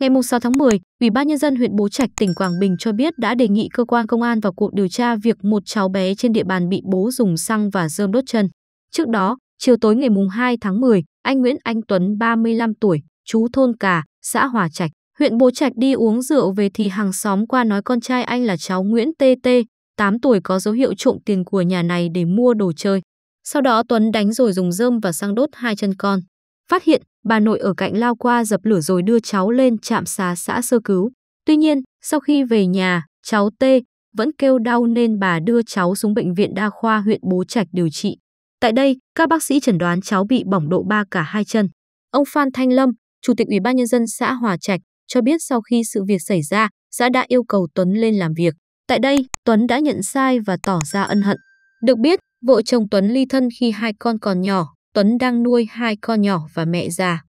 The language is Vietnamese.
Ngày 6 tháng 10, Ủy ban nhân dân huyện Bố Trạch, tỉnh Quảng Bình cho biết đã đề nghị cơ quan công an vào cuộc điều tra việc một cháu bé trên địa bàn bị bố dùng xăng và rơm đốt chân. Trước đó, chiều tối ngày 2 tháng 10, anh Nguyễn Anh Tuấn, 35 tuổi, chú thôn Cà, xã Hòa Trạch, huyện Bố Trạch đi uống rượu về thì hàng xóm qua nói con trai anh là cháu Nguyễn TT, 8 tuổi có dấu hiệu trộm tiền của nhà này để mua đồ chơi. Sau đó Tuấn đánh rồi dùng rơm và xăng đốt hai chân con. Phát hiện, Bà nội ở cạnh lao qua dập lửa rồi đưa cháu lên trạm xá xã sơ cứu. Tuy nhiên, sau khi về nhà, cháu T vẫn kêu đau nên bà đưa cháu xuống bệnh viện đa khoa huyện Bố Trạch điều trị. Tại đây, các bác sĩ chẩn đoán cháu bị bỏng độ 3 cả hai chân. Ông Phan Thanh Lâm, Chủ tịch Ủy ban nhân dân xã Hòa Trạch cho biết sau khi sự việc xảy ra, xã đã yêu cầu Tuấn lên làm việc. Tại đây, Tuấn đã nhận sai và tỏ ra ân hận. Được biết, vợ chồng Tuấn ly thân khi hai con còn nhỏ Tuấn đang nuôi hai con nhỏ và mẹ già.